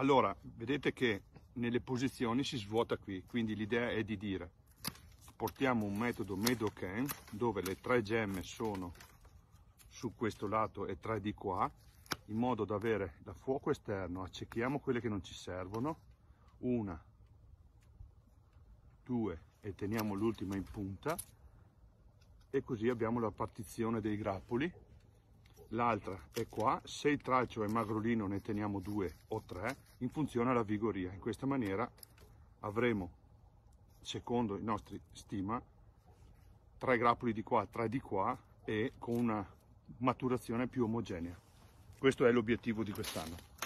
Allora, vedete che nelle posizioni si svuota qui, quindi l'idea è di dire portiamo un metodo Medoken dove le tre gemme sono su questo lato e tre di qua in modo da avere da fuoco esterno accechiamo quelle che non ci servono una due e teniamo l'ultima in punta e così abbiamo la partizione dei grappoli l'altra è qua, se il tralcio è magrolino ne teniamo due o tre in funzione alla vigoria. In questa maniera avremo, secondo i nostri stima, tre grappoli di qua, tre di qua e con una maturazione più omogenea. Questo è l'obiettivo di quest'anno.